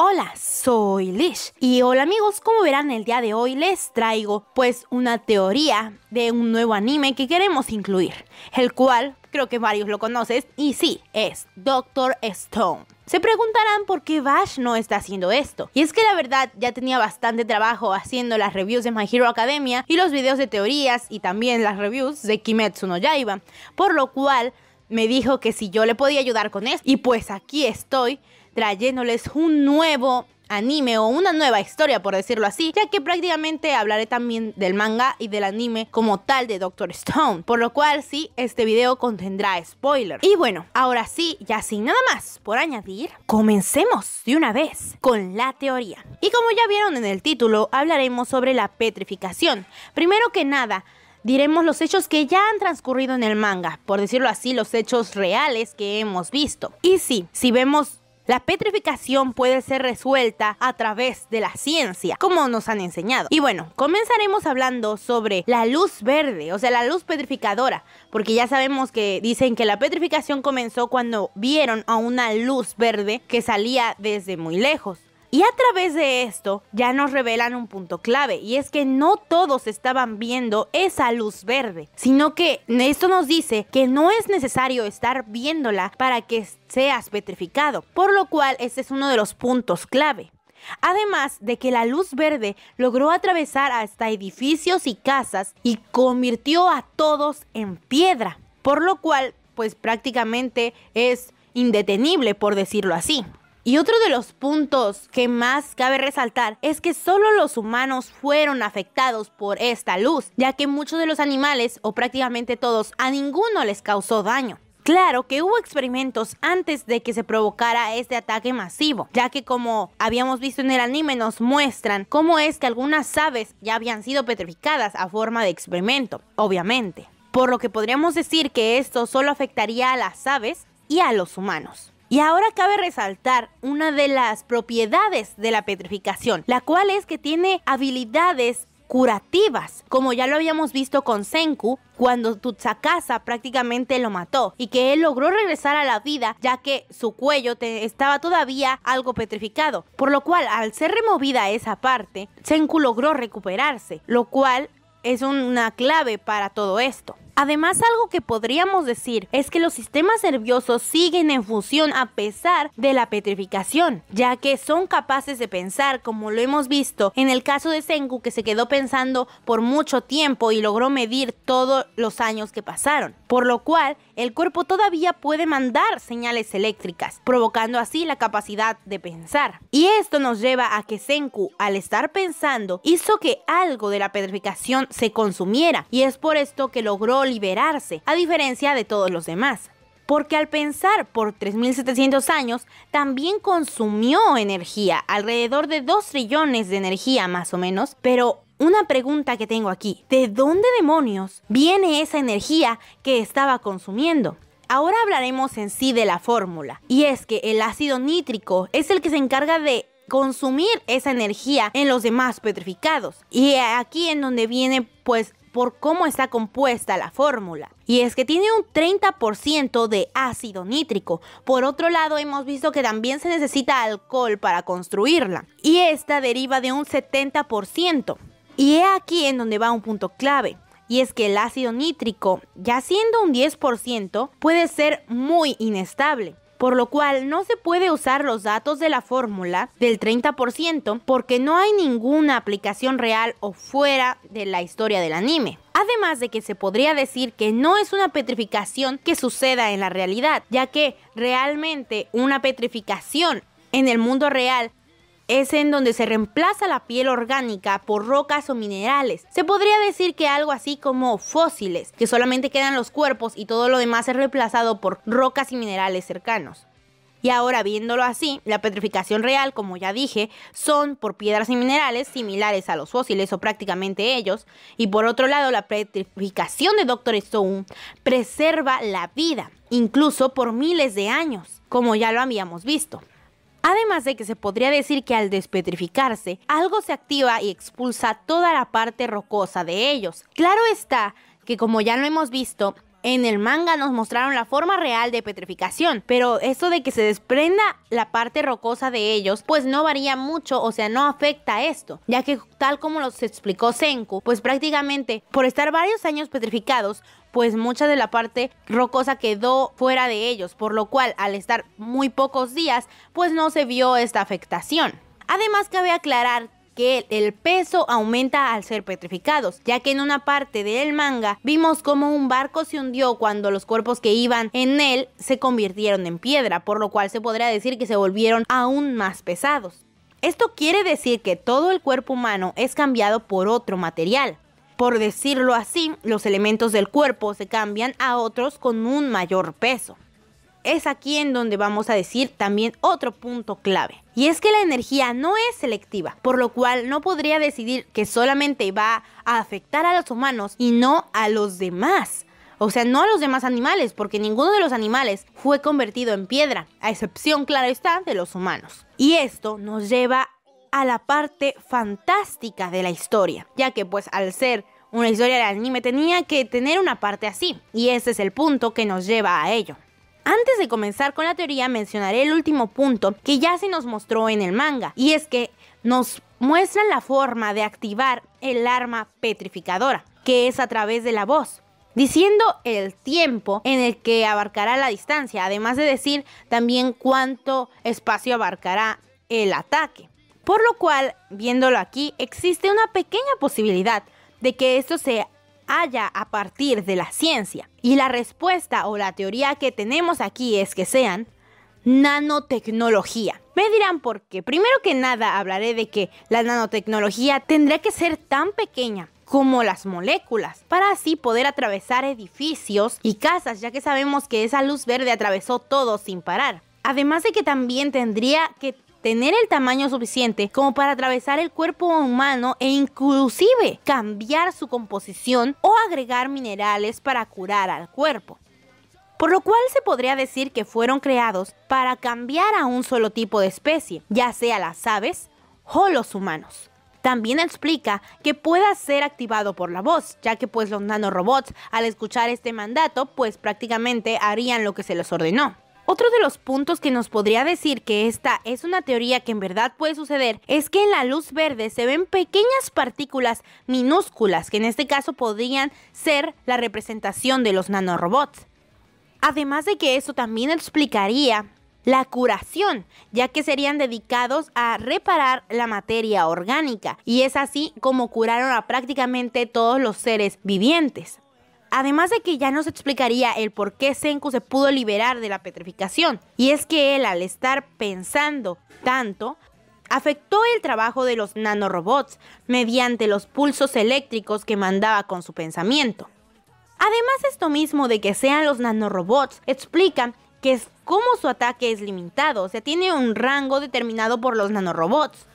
Hola, soy Lish. Y hola amigos, como verán el día de hoy les traigo pues una teoría de un nuevo anime que queremos incluir, el cual creo que varios lo conoces y sí, es Doctor Stone. Se preguntarán por qué Bash no está haciendo esto. Y es que la verdad ya tenía bastante trabajo haciendo las reviews de My Hero Academia y los videos de teorías y también las reviews de Kimetsu no Yaiba, por lo cual me dijo que si yo le podía ayudar con esto y pues aquí estoy trayéndoles un nuevo anime o una nueva historia, por decirlo así, ya que prácticamente hablaré también del manga y del anime como tal de Doctor Stone, por lo cual sí, este video contendrá spoiler. Y bueno, ahora sí, ya sin nada más por añadir, comencemos de una vez con la teoría. Y como ya vieron en el título, hablaremos sobre la petrificación. Primero que nada, diremos los hechos que ya han transcurrido en el manga, por decirlo así, los hechos reales que hemos visto. Y sí, si vemos la petrificación puede ser resuelta a través de la ciencia, como nos han enseñado. Y bueno, comenzaremos hablando sobre la luz verde, o sea, la luz petrificadora, porque ya sabemos que dicen que la petrificación comenzó cuando vieron a una luz verde que salía desde muy lejos. Y a través de esto ya nos revelan un punto clave y es que no todos estaban viendo esa luz verde, sino que esto nos dice que no es necesario estar viéndola para que seas petrificado, por lo cual este es uno de los puntos clave. Además de que la luz verde logró atravesar hasta edificios y casas y convirtió a todos en piedra, por lo cual pues prácticamente es indetenible por decirlo así. Y otro de los puntos que más cabe resaltar es que solo los humanos fueron afectados por esta luz, ya que muchos de los animales, o prácticamente todos, a ninguno les causó daño. Claro que hubo experimentos antes de que se provocara este ataque masivo, ya que como habíamos visto en el anime nos muestran cómo es que algunas aves ya habían sido petrificadas a forma de experimento, obviamente. Por lo que podríamos decir que esto solo afectaría a las aves y a los humanos. Y ahora cabe resaltar una de las propiedades de la petrificación, la cual es que tiene habilidades curativas, como ya lo habíamos visto con Senku cuando Tutsakasa prácticamente lo mató y que él logró regresar a la vida ya que su cuello estaba todavía algo petrificado, por lo cual al ser removida esa parte, Senku logró recuperarse, lo cual es una clave para todo esto. Además, algo que podríamos decir es que los sistemas nerviosos siguen en función a pesar de la petrificación, ya que son capaces de pensar, como lo hemos visto en el caso de Senku que se quedó pensando por mucho tiempo y logró medir todos los años que pasaron, por lo cual el cuerpo todavía puede mandar señales eléctricas, provocando así la capacidad de pensar. Y esto nos lleva a que Senku, al estar pensando, hizo que algo de la petrificación se consumiera, y es por esto que logró liberarse, a diferencia de todos los demás porque al pensar por 3.700 años también consumió energía, alrededor de 2 trillones de energía más o menos, pero una pregunta que tengo aquí, ¿de dónde demonios viene esa energía que estaba consumiendo? Ahora hablaremos en sí de la fórmula, y es que el ácido nítrico es el que se encarga de consumir esa energía en los demás petrificados. Y aquí en donde viene pues por cómo está compuesta la fórmula. Y es que tiene un 30% de ácido nítrico. Por otro lado, hemos visto que también se necesita alcohol para construirla. Y esta deriva de un 70%. Y he aquí en donde va un punto clave. Y es que el ácido nítrico, ya siendo un 10%, puede ser muy inestable por lo cual no se puede usar los datos de la fórmula del 30% porque no hay ninguna aplicación real o fuera de la historia del anime. Además de que se podría decir que no es una petrificación que suceda en la realidad, ya que realmente una petrificación en el mundo real es en donde se reemplaza la piel orgánica por rocas o minerales. Se podría decir que algo así como fósiles, que solamente quedan los cuerpos y todo lo demás es reemplazado por rocas y minerales cercanos. Y ahora viéndolo así, la petrificación real, como ya dije, son por piedras y minerales similares a los fósiles o prácticamente ellos. Y por otro lado, la petrificación de Doctor Stone preserva la vida, incluso por miles de años, como ya lo habíamos visto. Además de que se podría decir que al despetrificarse, algo se activa y expulsa toda la parte rocosa de ellos. Claro está que como ya lo hemos visto, en el manga nos mostraron la forma real de petrificación, pero esto de que se desprenda la parte rocosa de ellos, pues no varía mucho, o sea, no afecta esto, ya que tal como los explicó Senku, pues prácticamente por estar varios años petrificados, pues mucha de la parte rocosa quedó fuera de ellos, por lo cual al estar muy pocos días, pues no se vio esta afectación. Además, cabe aclarar que el peso aumenta al ser petrificados, ya que en una parte del manga vimos como un barco se hundió cuando los cuerpos que iban en él se convirtieron en piedra, por lo cual se podría decir que se volvieron aún más pesados. Esto quiere decir que todo el cuerpo humano es cambiado por otro material. Por decirlo así, los elementos del cuerpo se cambian a otros con un mayor peso es aquí en donde vamos a decir también otro punto clave. Y es que la energía no es selectiva, por lo cual no podría decidir que solamente va a afectar a los humanos y no a los demás. O sea, no a los demás animales, porque ninguno de los animales fue convertido en piedra, a excepción, claro está, de los humanos. Y esto nos lleva a la parte fantástica de la historia, ya que pues al ser una historia de anime tenía que tener una parte así, y ese es el punto que nos lleva a ello. Antes de comenzar con la teoría mencionaré el último punto que ya se nos mostró en el manga y es que nos muestran la forma de activar el arma petrificadora, que es a través de la voz diciendo el tiempo en el que abarcará la distancia, además de decir también cuánto espacio abarcará el ataque. Por lo cual, viéndolo aquí, existe una pequeña posibilidad de que esto sea... Haya a partir de la ciencia. Y la respuesta o la teoría que tenemos aquí es que sean nanotecnología. Me dirán por qué. Primero que nada hablaré de que la nanotecnología tendría que ser tan pequeña como las moléculas, para así poder atravesar edificios y casas, ya que sabemos que esa luz verde atravesó todo sin parar. Además de que también tendría que tener el tamaño suficiente como para atravesar el cuerpo humano e inclusive cambiar su composición o agregar minerales para curar al cuerpo. Por lo cual se podría decir que fueron creados para cambiar a un solo tipo de especie, ya sea las aves o los humanos. También explica que pueda ser activado por la voz, ya que pues los nanorobots al escuchar este mandato pues prácticamente harían lo que se les ordenó. Otro de los puntos que nos podría decir que esta es una teoría que en verdad puede suceder es que en la luz verde se ven pequeñas partículas minúsculas que en este caso podrían ser la representación de los nanorobots. Además de que eso también explicaría la curación, ya que serían dedicados a reparar la materia orgánica y es así como curaron a prácticamente todos los seres vivientes. Además de que ya nos explicaría el por qué Senku se pudo liberar de la petrificación, y es que él al estar pensando tanto, afectó el trabajo de los nanorobots mediante los pulsos eléctricos que mandaba con su pensamiento. Además esto mismo de que sean los nanorobots explica que es como su ataque es limitado, o sea, tiene un rango determinado por los nanorobots.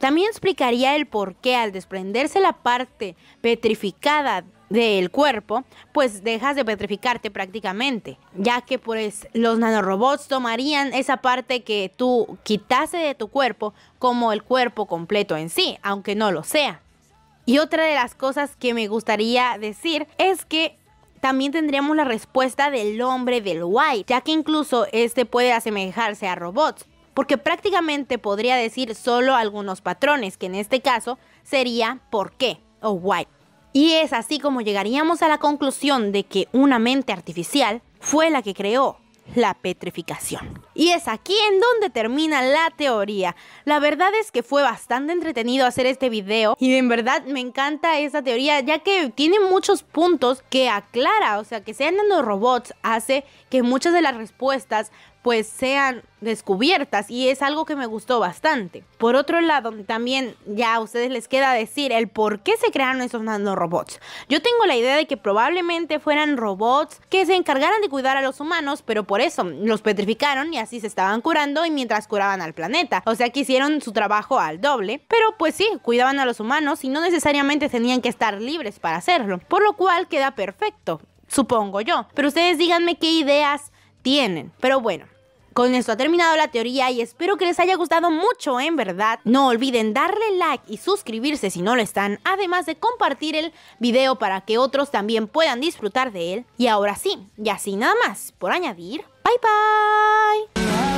También explicaría el por qué al desprenderse la parte petrificada del cuerpo, pues dejas de petrificarte prácticamente, ya que pues los nanorobots tomarían esa parte que tú quitase de tu cuerpo como el cuerpo completo en sí, aunque no lo sea. Y otra de las cosas que me gustaría decir es que también tendríamos la respuesta del hombre del white, ya que incluso este puede asemejarse a robots, porque prácticamente podría decir solo algunos patrones, que en este caso sería por qué o white. Y es así como llegaríamos a la conclusión de que una mente artificial fue la que creó la petrificación. Y es aquí en donde termina la teoría. La verdad es que fue bastante entretenido hacer este video y en verdad me encanta esa teoría ya que tiene muchos puntos que aclara, o sea, que sean robots hace que muchas de las respuestas pues sean descubiertas y es algo que me gustó bastante. Por otro lado, también ya a ustedes les queda decir el por qué se crearon esos nanorobots. Yo tengo la idea de que probablemente fueran robots que se encargaran de cuidar a los humanos, pero por eso los petrificaron y así se estaban curando y mientras curaban al planeta. O sea que hicieron su trabajo al doble, pero pues sí, cuidaban a los humanos y no necesariamente tenían que estar libres para hacerlo, por lo cual queda perfecto, supongo yo. Pero ustedes díganme qué ideas tienen. Pero bueno, con esto ha terminado la teoría y espero que les haya gustado mucho, ¿eh? en verdad. No olviden darle like y suscribirse si no lo están, además de compartir el video para que otros también puedan disfrutar de él. Y ahora sí, y así nada más, por añadir, bye bye.